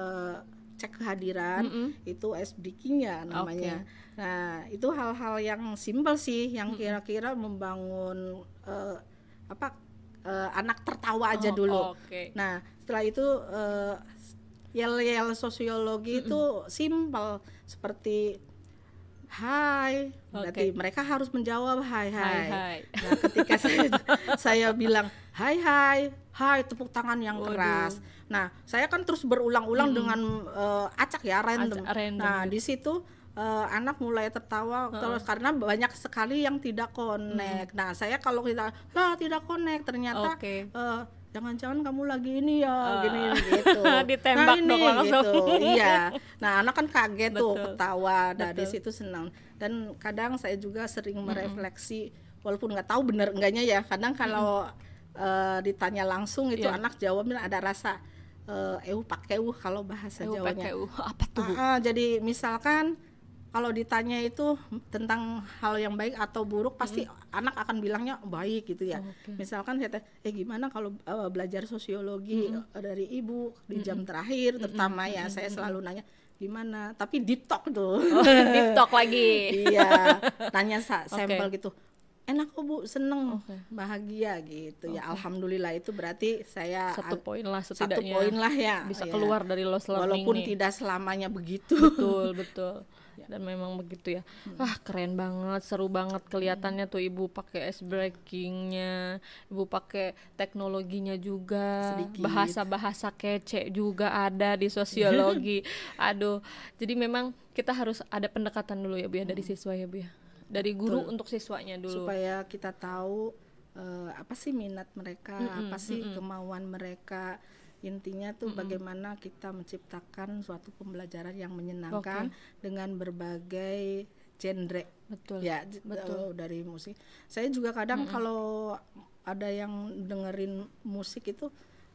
uh, cek kehadiran mm -hmm. itu ice breaking ya namanya. Okay. Nah, itu hal-hal yang simpel sih yang kira-kira membangun uh, apa uh, anak tertawa aja oh, dulu. Okay. Nah, setelah itu uh, eh, yel-yel sosiologi mm -hmm. itu simpel seperti hai okay. berarti mereka harus menjawab hai hai, hai, hai. nah ketika saya saya bilang hai hai hai tepuk tangan yang Waduh. keras Nah, saya kan terus berulang-ulang hmm. dengan uh, acak ya random. Aca random. Nah, ya. di situ uh, anak mulai tertawa uh. terus karena banyak sekali yang tidak connect. Hmm. Nah, saya kalau kita lah tidak connect ternyata okay. uh, eh, jangan-jangan kamu lagi ini ya uh, gini gitu nah, ditembak nah, ini, dong langsung gitu. iya nah anak kan kaget Betul. tuh ketawa nah di situ senang dan kadang saya juga sering merefleksi walaupun nggak tahu benar enggaknya ya kadang kalau hmm uh, ditanya langsung itu yeah. anak jawabnya ada rasa uh, eh, EU pakai EU kalau bahasa EU Jawanya. EU apa tuh? Uh, uh, jadi misalkan kalau ditanya itu tentang hal yang baik atau buruk pasti anak akan bilangnya baik gitu ya. Okay. Misalkan saya eh gimana kalau uh, belajar sosiologi hmm. dari ibu di jam hmm. terakhir terutama hmm. ya hmm. saya selalu nanya gimana tapi deep talk tuh. Oh, deep lagi. iya, tanya sa sampel okay. gitu enak kok bu seneng okay. bahagia gitu okay. ya alhamdulillah itu berarti saya satu poin lah satu poin lah ya bisa ya. keluar dari lost learning walaupun nih. tidak selamanya begitu betul betul ya. dan memang begitu ya hmm. ah keren banget seru banget kelihatannya hmm. tuh ibu pakai ice breakingnya ibu pakai teknologinya juga Sedikit. bahasa bahasa kece juga ada di sosiologi aduh jadi memang kita harus ada pendekatan dulu ya bu ya hmm. dari siswa ya bu ya dari guru Betul. untuk siswanya dulu supaya kita tahu uh, apa sih minat mereka mm -hmm, apa sih mm -hmm. kemauan mereka intinya tuh mm -hmm. bagaimana kita menciptakan suatu pembelajaran yang menyenangkan okay. dengan berbagai genre betul ya betul eh, dari musik saya juga kadang mm -hmm. kalau ada yang dengerin musik itu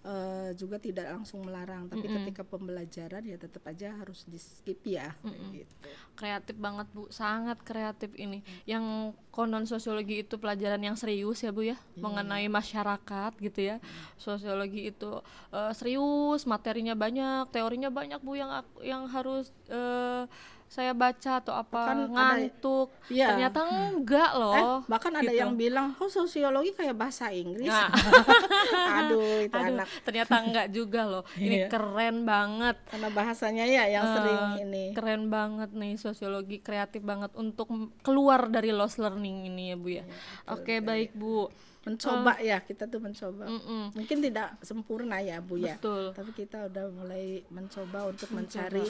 uh, juga tidak langsung melarang tapi mm -hmm. ketika pembelajaran ya tetap aja harus di skip ya mm -hmm. gitu. kreatif banget bu sangat kreatif ini mm -hmm. yang konon sosiologi itu pelajaran yang serius ya bu ya -hmm. mengenai masyarakat gitu ya sosiologi itu uh, serius materinya banyak teorinya banyak bu yang yang harus uh, saya baca atau apa bahkan ngantuk ada, ya. ternyata enggak eh, loh eh, bahkan ada gitu. yang bilang oh, sosiologi kayak bahasa Inggris nah. aduh itu aduh, anak ternyata enggak juga loh ini yeah. keren banget karena bahasanya ya yang uh, sering ini keren banget nih sosiologi kreatif banget untuk keluar dari lost learning ini ya bu ya, ya betul, oke betul, baik iya. bu mencoba uh, ya kita tuh mencoba mm -mm. mungkin tidak sempurna ya bu ya Betul. tapi kita udah mulai mencoba untuk mencoba. mencari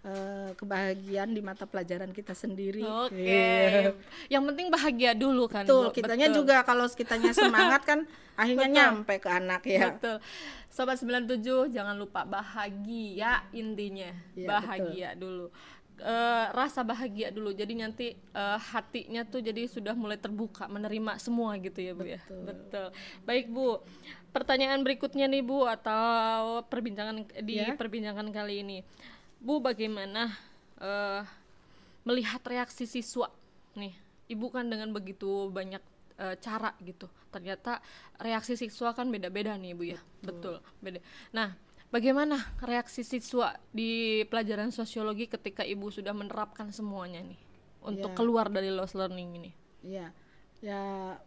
Eh, kebahagiaan di mata pelajaran kita sendiri. Oke. Okay. Iya. Yeah. Yang penting bahagia dulu kan. Betul. Bu? Kitanya Betul. juga kalau kitanya semangat kan akhirnya Betul. nyampe ke anak ya. Betul. Sobat 97 jangan lupa bahagia intinya. Yeah, iya, bahagia betul. dulu. Uh, rasa bahagia dulu jadi nanti uh, hatinya tuh jadi sudah mulai terbuka menerima semua gitu ya bu ya? betul. ya betul baik bu pertanyaan berikutnya nih bu atau perbincangan di yeah. perbincangan kali ini Bu bagaimana uh, melihat reaksi siswa nih? Ibu kan dengan begitu banyak uh, cara gitu. Ternyata reaksi siswa kan beda-beda nih, Bu ya. Betul, Betul beda. Nah, bagaimana reaksi siswa di pelajaran sosiologi ketika Ibu sudah menerapkan semuanya nih untuk yeah. keluar dari lost learning ini? Iya. Yeah. Ya, ya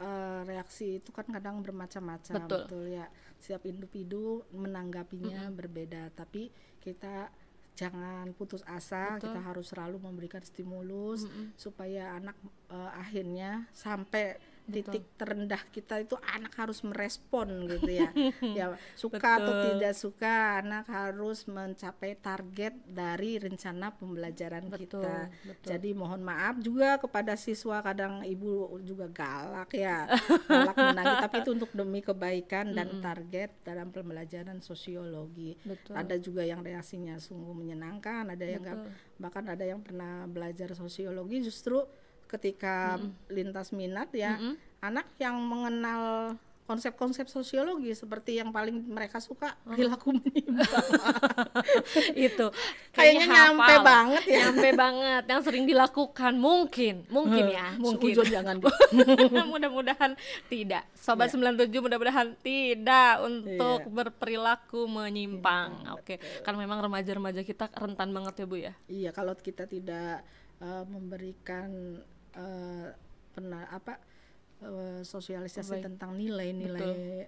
Eh, reaksi itu kan kadang bermacam-macam betul. betul ya setiap individu menanggapinya mm -hmm. berbeda tapi kita jangan putus asa betul. kita harus selalu memberikan stimulus mm -hmm. supaya anak uh, akhirnya sampai titik Betul. terendah kita itu anak harus merespon gitu ya ya suka Betul. atau tidak suka anak harus mencapai target dari rencana pembelajaran Betul. kita Betul. jadi mohon maaf juga kepada siswa kadang ibu juga galak ya galak menangis tapi itu untuk demi kebaikan dan mm -hmm. target dalam pembelajaran sosiologi Betul. ada juga yang reaksinya sungguh menyenangkan ada yang Gak, bahkan ada yang pernah belajar sosiologi justru ketika mm-hmm. lintas minat ya mm-hmm. anak yang mengenal konsep-konsep sosiologi seperti yang paling mereka suka oh. perilaku menyimpang itu kayaknya nyampe banget ya nyampe banget yang sering dilakukan mungkin mungkin eh, ya mungkin Seujur jangan mudah-mudahan tidak sobat ya. 97 mudah-mudahan tidak untuk ya. berperilaku menyimpang ya, oke kan karena memang remaja-remaja kita rentan banget ya Bu ya iya kalau kita tidak uh, memberikan Eh, pernah apa uh, sosialisasi Baik. tentang nilai-nilai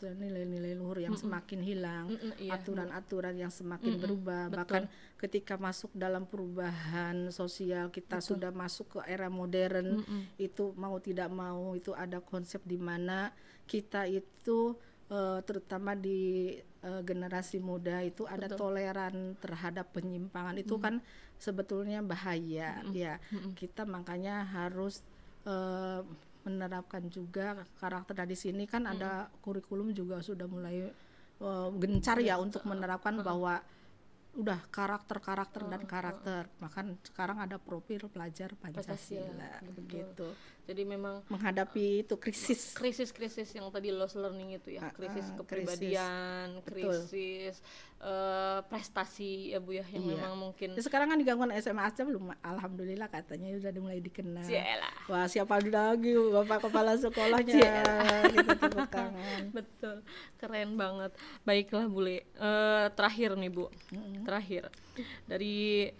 nilai-nilai luhur yang mm -mm. semakin hilang, iya. aturan-aturan mm -mm, iya. yang semakin mm -mm. berubah. Betul. Bahkan ketika masuk dalam perubahan sosial kita Betul. sudah masuk ke era modern, mm -mm. itu mau tidak mau itu ada konsep di mana kita itu uh, terutama di uh, generasi muda itu ada toleran terhadap penyimpangan itu hmm. kan sebetulnya bahaya hmm. ya hmm. kita makanya harus uh, menerapkan juga karakter nah, dari sini kan hmm. ada kurikulum juga sudah mulai uh, gencar ya iya. untuk menerapkan hmm. bahwa udah karakter karakter oh, dan karakter oh. bahkan sekarang ada profil pelajar pancasila, pancasila begitu jadi memang menghadapi eh, itu krisis krisis krisis yang tadi loss learning itu ya ah, krisis uh, uh, kepribadian krisis, krisis uh, eh, prestasi ya bu ya yang iya. memang mungkin ya, sekarang kan digangguan SMA aja belum alhamdulillah katanya sudah mulai dikenal Cielah. wah siapa lagi bapak kepala sekolahnya gitu betul keren banget baiklah bule uh, eh, terakhir nih bu mm -hmm. terakhir dari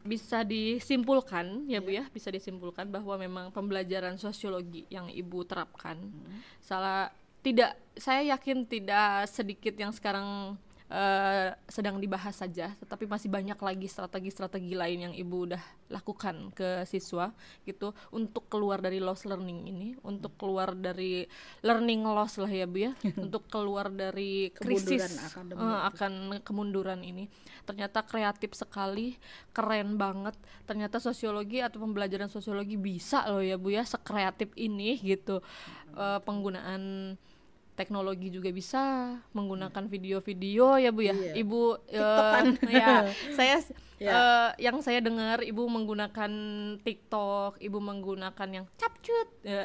bisa disimpulkan ya yeah. Bu iya. ya, bisa disimpulkan bahwa memang pembelajaran sosiologi yang Ibu terapkan hmm. salah tidak saya yakin tidak sedikit yang sekarang uh, sedang dibahas saja, tetapi masih banyak lagi strategi-strategi lain yang ibu udah lakukan ke siswa gitu untuk keluar dari loss learning ini, untuk keluar dari learning loss lah ya bu ya, untuk keluar dari krisis kemunduran uh, eh, akan kemunduran ini. Ternyata kreatif sekali, keren banget. Ternyata sosiologi atau pembelajaran sosiologi bisa loh ya bu ya sekreatif ini gitu uh, penggunaan teknologi juga bisa menggunakan hmm. video-video ya bu ya iya. ibu uh, ya saya yeah. Ya. uh, yang saya dengar ibu menggunakan TikTok ibu menggunakan yang capcut ya. ya.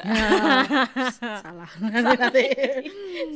salah salah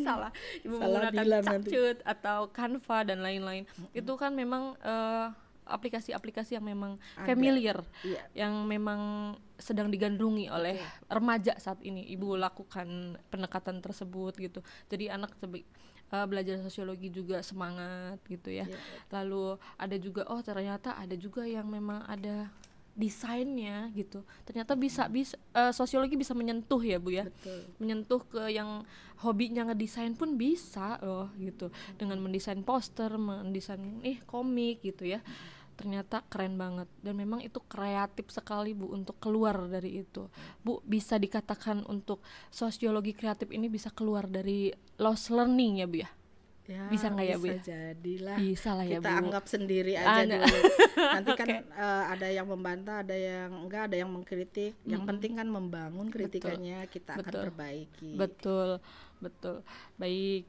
salah ibu salah menggunakan capcut atau Canva dan lain-lain mm -hmm. itu kan memang uh, aplikasi-aplikasi yang memang Ada. familiar yeah. yang memang sedang digandrungi oleh okay. remaja saat ini ibu lakukan pendekatan tersebut gitu jadi anak sebi- uh, eh, belajar sosiologi juga semangat gitu ya yeah. lalu ada juga oh ternyata ada juga yang memang ada desainnya gitu ternyata bisa bisa uh, sosiologi bisa menyentuh ya bu ya Betul. menyentuh ke yang hobinya ngedesain pun bisa loh gitu dengan mendesain poster mendesain nih komik gitu ya hmm ternyata keren banget dan memang itu kreatif sekali Bu untuk keluar dari itu. Bu bisa dikatakan untuk sosiologi kreatif ini bisa keluar dari lost learning ya Bu ya? Ya, bisa nggak ya Bu? Ya? Bisa jadilah. Bisa lah ya Kita Bu. anggap sendiri ah, aja Ana. dulu. Nanti kan okay. uh, eh, ada yang membantah, ada yang enggak, ada yang mengkritik. Mm. Yang penting kan membangun kritikannya Betul. kita Betul. perbaiki. Betul. Betul. Baik.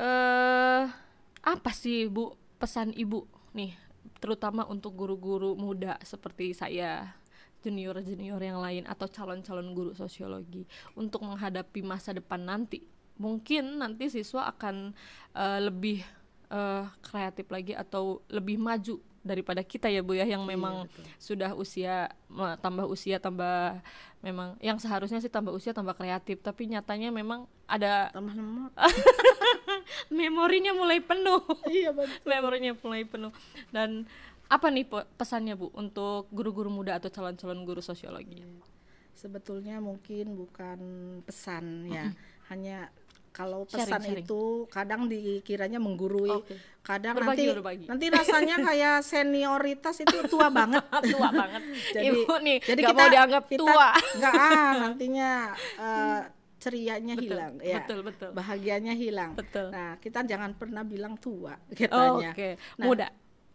uh, apa sih Bu pesan Ibu nih terutama untuk guru-guru muda seperti saya junior-junior yang lain atau calon-calon guru sosiologi untuk menghadapi masa depan nanti mungkin nanti siswa akan uh, lebih uh, kreatif lagi atau lebih maju daripada kita ya Bu ya yang iya, memang iya, sudah usia tambah usia tambah memang yang seharusnya sih tambah usia tambah kreatif tapi nyatanya memang ada tambah lemot. memorinya mulai penuh. Iya betul. memorinya mulai penuh dan apa nih pesannya Bu untuk guru-guru muda atau calon-calon guru sosiologi? Iya. Sebetulnya mungkin bukan pesan ya, hanya kalau pesan sharing, sharing. itu kadang dikiranya menggurui, okay. kadang berbagi, nanti berbagi. nanti rasanya kayak senioritas itu tua banget, tua banget. jadi, Ibu nih, jadi kita mau dianggap tua, nggak ah nantinya uh, cerianya betul, hilang, ya, betul, betul. bahagianya hilang. Betul. Nah kita jangan pernah bilang tua, katanya. Oh, okay. nah, muda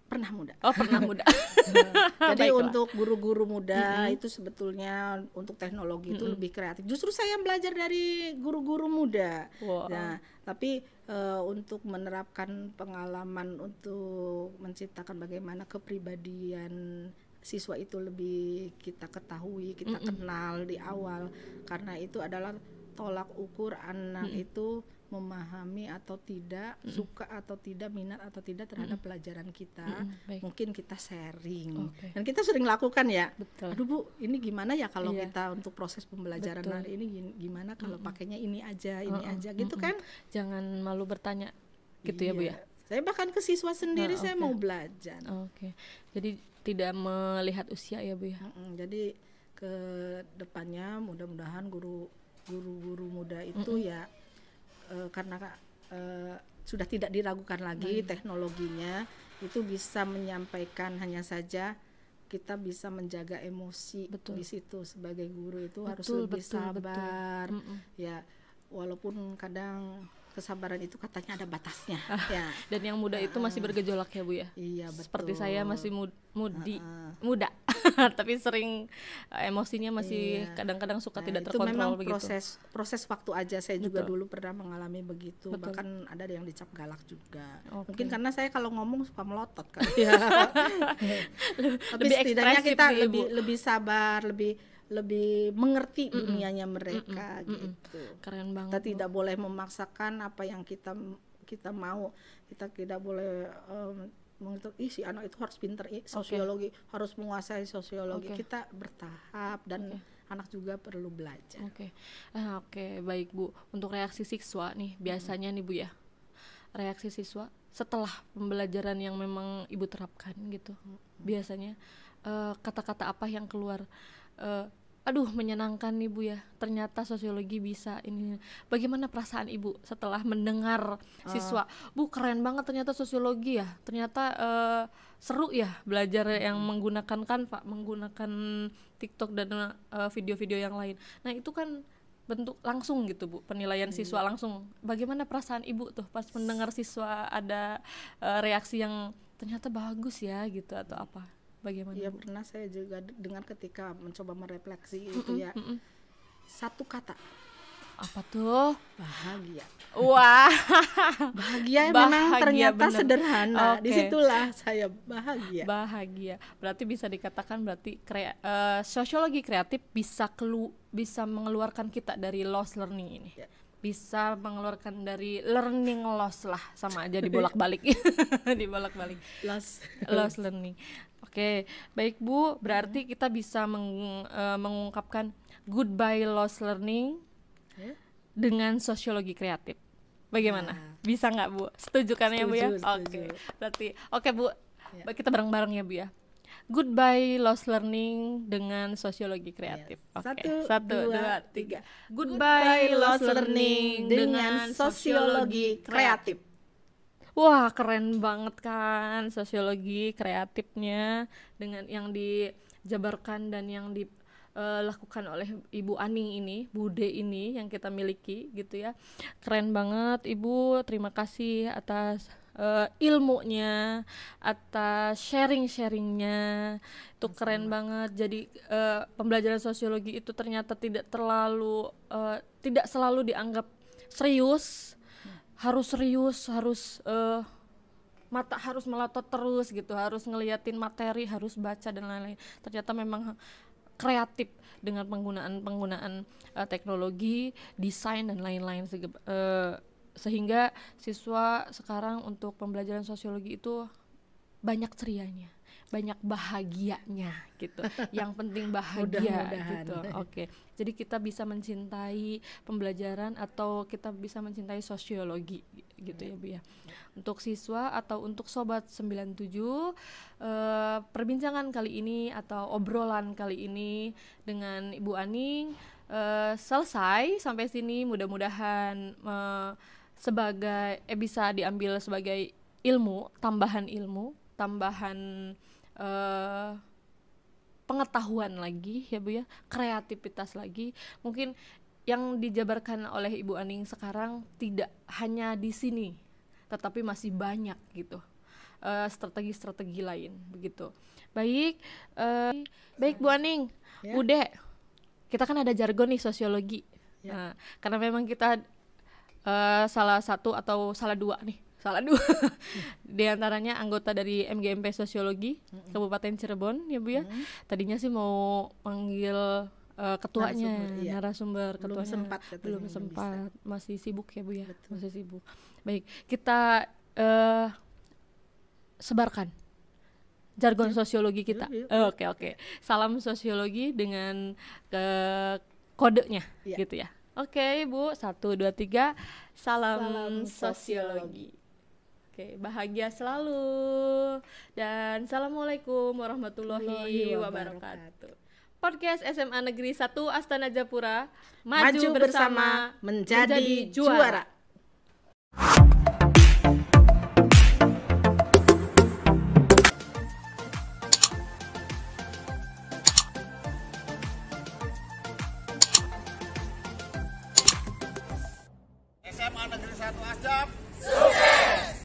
pernah muda. Oh, pernah muda. Nah, jadi Baiklah. untuk guru-guru muda mm -hmm. itu sebetulnya untuk teknologi mm -hmm. itu lebih kreatif. Justru saya belajar dari guru-guru muda. Wow. Nah, tapi uh, untuk menerapkan pengalaman untuk menciptakan bagaimana kepribadian siswa itu lebih kita ketahui, kita mm -hmm. kenal di awal karena itu adalah tolak ukur anak mm -hmm. itu memahami atau tidak, mm. suka atau tidak, minat atau tidak terhadap mm. pelajaran kita, mm. mungkin kita sharing. Okay. Dan kita sering lakukan ya. Betul. Aduh Bu, ini gimana ya kalau yeah. kita untuk proses pembelajaran Betul. hari ini gimana kalau mm. pakainya ini aja, ini oh, aja gitu mm. kan? Jangan malu bertanya gitu iya. ya Bu iya. ya. Saya bahkan ke siswa sendiri oh, okay. saya mau belajar. Oke. Okay. Jadi tidak melihat usia ya Bu ya. Mm -mm. Jadi ke depannya mudah-mudahan guru guru-guru muda itu mm ya uh, karena uh, sudah tidak diragukan lagi hmm. teknologinya itu bisa menyampaikan hanya saja kita bisa menjaga emosi betul. di situ sebagai guru itu betul, harus lebih betul, sabar betul. ya walaupun kadang kesabaran itu katanya ada batasnya. Ah, ya. Dan yang muda itu masih ah. bergejolak ya bu ya. Iya betul. Seperti saya masih mud mudi uh, uh. muda, tapi sering eh, emosinya masih kadang iya. kadang-kadang suka nah, tidak itu memang begitu. proses proses waktu aja saya betul. juga dulu pernah mengalami begitu. Betul. Bahkan ada yang dicap galak juga. Okay. Mungkin karena saya kalau ngomong suka melotot kan. ya. tapi lebih setidaknya kita sih, lebih lebih sabar, lebih lebih mengerti mm -mm. dunianya mereka mm -mm. gitu. Keren banget. Kita tidak boleh memaksakan apa yang kita kita mau. Kita tidak boleh um, Iya, isi anak itu harus pinter eh, sosiologi, okay. harus menguasai sosiologi. Okay. Kita bertahap dan okay anak juga perlu belajar. Oke, okay. uh, oke okay. baik bu. Untuk reaksi siswa nih biasanya hmm. nih bu ya, reaksi siswa setelah pembelajaran yang memang ibu terapkan gitu, hmm. biasanya eh, kata-kata uh, kata -kata apa yang keluar? uh, aduh menyenangkan ibu ya ternyata sosiologi bisa ini bagaimana perasaan ibu setelah mendengar uh. siswa bu keren banget ternyata sosiologi ya ternyata uh, seru ya belajar yang menggunakan pak menggunakan tiktok dan video eh, video-video yang lain nah itu kan bentuk langsung gitu bu penilaian hmm. siswa langsung bagaimana perasaan ibu tuh pas mendengar siswa ada uh, reaksi yang ternyata bagus ya gitu atau apa Bagaimana? Ya pernah saya juga dengar ketika mencoba merefleksi mm -mm, itu ya. Mm -mm. Satu kata. Apa tuh? Bahagia. Wah. bahagia, bahagia memang ternyata bener. sederhana. Okay. Disitulah saya bahagia. Bahagia. Berarti bisa dikatakan berarti krea uh, sosiologi kreatif bisa kelu bisa mengeluarkan kita dari loss learning ini. Yeah bisa mengeluarkan dari learning loss lah sama aja dibolak-balik dibolak-balik loss loss learning Oke, baik Bu, berarti hmm. kita bisa meng, uh, mengungkapkan goodbye loss learning huh? dengan sosiologi kreatif. Bagaimana? Nah. Bisa nggak Bu? Setuju kan ya Bu ya? Oke, okay. berarti oke okay, Bu, ya. kita bareng-bareng ya Bu ya. Goodbye loss learning dengan sosiologi iya. kreatif. Ya. Oke. Okay. Satu, Satu, dua, dua tiga. tiga. Goodbye, Goodbye loss learning dengan sosiologi kreatif. kreatif wah keren banget kan sosiologi kreatifnya dengan yang dijabarkan dan yang dilakukan eh, oleh Ibu Aning ini, Bude ini yang kita miliki gitu ya. Keren banget Ibu, terima kasih atas uh, ilmunya, atas sharing-sharingnya. Itu Mas keren banget. Jadi uh, pembelajaran sosiologi itu ternyata tidak terlalu uh, tidak selalu dianggap serius harus serius harus uh, mata harus melotot terus gitu harus ngeliatin materi harus baca dan lain-lain ternyata memang kreatif dengan penggunaan penggunaan uh, teknologi desain dan lain-lain uh, sehingga siswa sekarang untuk pembelajaran sosiologi itu banyak cerianya banyak bahagianya gitu. yang penting bahagia Mudah gitu. Oke. Okay. Jadi kita bisa mencintai pembelajaran atau kita bisa mencintai sosiologi gitu ya Bu ya. Untuk siswa atau untuk sobat 97 eh, perbincangan kali ini atau obrolan kali ini dengan Ibu Aning eh, selesai sampai sini mudah-mudahan eh, sebagai eh bisa diambil sebagai ilmu, tambahan ilmu, tambahan uh, pengetahuan lagi ya Bu ya, kreativitas lagi. Mungkin yang dijabarkan oleh Ibu Aning sekarang tidak hanya di sini, tetapi masih banyak gitu eh, strategi-strategi uh, lain begitu. Baik, uh, baik Bu Aning, ya. Bude, kita kan ada jargon nih sosiologi. Ya. Nah, karena memang kita uh, salah satu atau salah dua nih salah dua di antaranya anggota dari MGMP Sosiologi mm-hmm. Kabupaten Cirebon ya Bu ya tadinya sih mau panggil uh, ketuanya narasumber, iya. narasumber belum sempat belum sempat bisa. masih sibuk ya Bu ya Betul. masih sibuk baik kita uh, sebarkan jargon ya. sosiologi kita oke oke okay, okay. salam sosiologi dengan ke eh, kodenya iya. gitu ya Oke, okay, Bu. Satu, dua, tiga. Salam, Salam sosiologi. sosiologi. Oke, bahagia selalu. Dan Assalamualaikum warahmatullahi wabarakatuh. Podcast SMA Negeri 1 Astana Japura. Maju, Maju bersama, bersama menjadi, menjadi juara. juara.